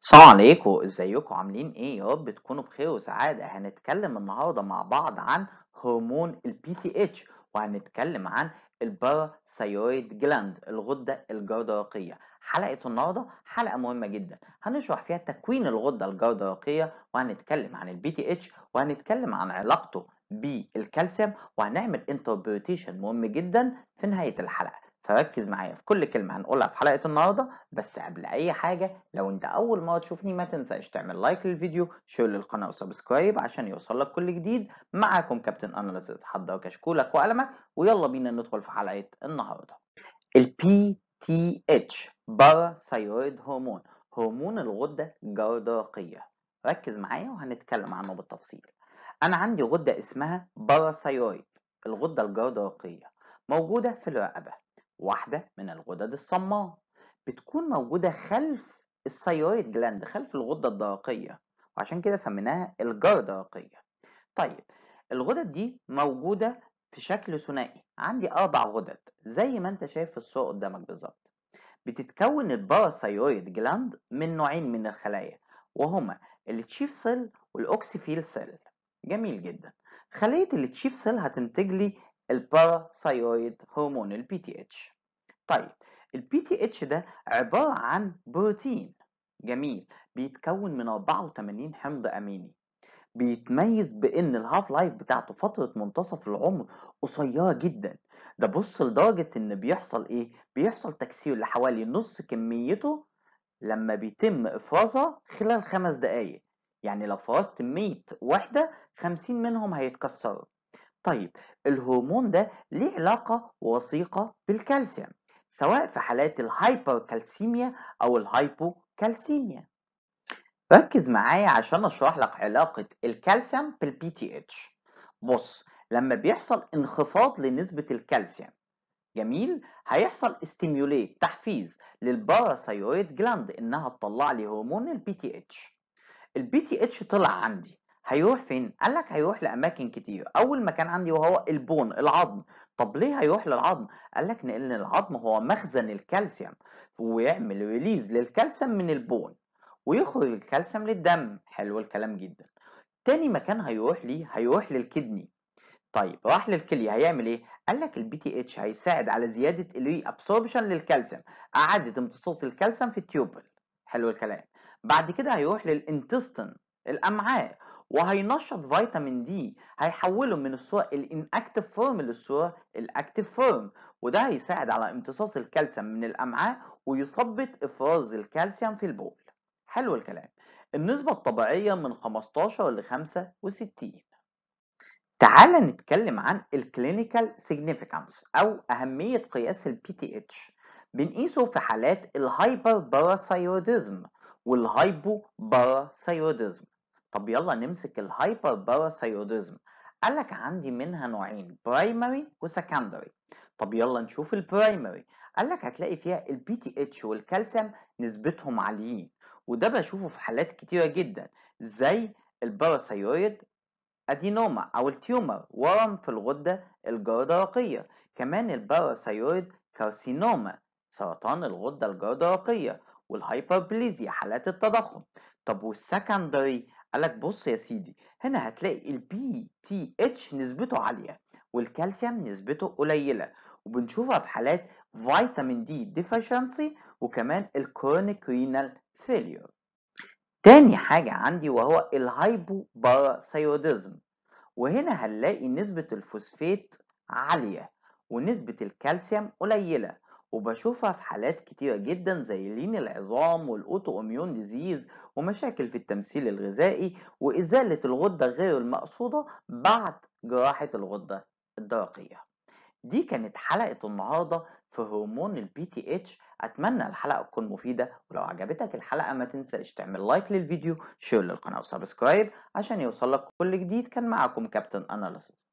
السلام عليكم ازيكم عاملين ايه يا رب تكونوا بخير وسعاده هنتكلم النهارده مع بعض عن هرمون البي تي اتش وهنتكلم عن الباراثيرويد جلاند الغده الجرثوميه حلقه النهارده حلقه مهمه جدا هنشرح فيها تكوين الغده الجرثوميه وهنتكلم عن البي تي اتش وهنتكلم عن علاقته بالكالسيوم وهنعمل انتربريتيشن مهم جدا في نهايه الحلقه فركز معايا في كل كلمه هنقولها في حلقه النهارده بس قبل اي حاجه لو انت اول مره تشوفني ما تنساش تعمل لايك للفيديو شير للقناه وسبسكرايب عشان يوصلك كل جديد معاكم كابتن اناليسيس حضر كشكولك وقلمك ويلا بينا ندخل في حلقه النهارده البي تي اتش باراثايرويد هرمون هرمون الغده الجرثقيه ركز معايا وهنتكلم عنه بالتفصيل انا عندي غده اسمها باراثايرويد الغده الجرثقيه موجوده في الرقبه واحدة من الغدد الصماء بتكون موجودة خلف السيويد جلاند خلف الغدة الدرقية وعشان كده سميناها الجرة الدرقية طيب الغدد دي موجودة في شكل ثنائي عندي أربع غدد زي ما أنت شايف في الصورة قدامك بالظبط بتتكون الباراثايرويد جلاند من نوعين من الخلايا وهما التشيف سيل والأوكسيفيل سيل جميل جدا خلية التشيف سيل هتنتج لي الباراثايرويد هرمون البي تي اتش طيب البي تي اتش ده عبارة عن بروتين جميل بيتكون من 84 حمض اميني بيتميز بان الهاف لايف بتاعته فترة منتصف العمر قصيرة جدا ده بص لدرجة ان بيحصل ايه بيحصل تكسير لحوالي نص كميته لما بيتم افرازها خلال خمس دقايق يعني لو فرزت 100 واحدة 50 منهم هيتكسروا طيب الهرمون ده ليه علاقة وثيقة بالكالسيوم سواء في حالات الهايبركالسيميا أو الهايبوكالسيميا ركز معايا عشان اشرح لك علاقة الكالسيوم بالبي تي اتش بص لما بيحصل انخفاض لنسبة الكالسيوم جميل هيحصل استيميوليت تحفيز للباراثايرويد جلاند انها تطلع لي هرمون البي تي اتش البي تي اتش طلع عندي هيروح فين؟ قال لك هيروح لاماكن كتير، اول مكان عندي وهو البون العظم، طب ليه هيروح للعظم؟ قال لك لان العظم هو مخزن الكالسيوم ويعمل ريليز للكالسيوم من البون ويخرج الكالسيوم للدم، حلو الكلام جدا. تاني مكان هيروح ليه؟ هيروح للكدني. طيب راح للكليه هيعمل ايه؟ قال لك البي تي اتش هيساعد على زياده الري ابسوربشن للكالسيوم، اعاده امتصاص الكالسيوم في التيوبل. حلو الكلام. بعد كده هيروح للانتستن الامعاء وهينشط فيتامين دي هيحوله من الصوره الانكتيف فورم للصوره الاكتيف فورم وده هيساعد على امتصاص الكالسيوم من الامعاء ويثبط افراز الكالسيوم في البول حلو الكلام النسبة الطبيعية من 15 ل 65 تعال نتكلم عن الكلينيكال سيجنيفيكانس أو أهمية قياس البي تي اتش بنقيسه في حالات الهايبر باراثايروديزم والهايبو باراثايروديزم طب يلا نمسك الهايبر باراثايرودزم قال لك عندي منها نوعين برايمري وسكندري طب يلا نشوف البرايمري قال لك هتلاقي فيها البي تي اتش والكالسيوم نسبتهم عاليين وده بشوفه في حالات كتيره جدا زي الباراثيرويد ادينوما او التيومر ورم في الغده الجرثوميه كمان الباراثيرويد كارسينوما سرطان الغده الجرثوميه والهايبربليزيا حالات التضخم طب والسكندري قال لك بص يا سيدي هنا هتلاقي البي تي اتش نسبته عاليه والكالسيوم نسبته قليله وبنشوفها في حالات فيتامين دي ديفيشنسي وكمان الكرونيك رينال فيليور تاني حاجة عندي وهو الهايبوباراثايروديزم وهنا هنلاقي نسبة الفوسفات عالية ونسبة الكالسيوم قليلة وبشوفها في حالات كتيرة جدا زي لين العظام والأوتو إميون ديزيز ومشاكل في التمثيل الغذائي وإزالة الغدة غير المقصودة بعد جراحة الغدة الدرقية دي كانت حلقة النهاردة في هرمون البي تي اتش أتمنى الحلقة تكون مفيدة ولو عجبتك الحلقة ما تنساش تعمل لايك للفيديو شير للقناة وسبسكرايب عشان يوصلك كل جديد كان معاكم كابتن أناليسيس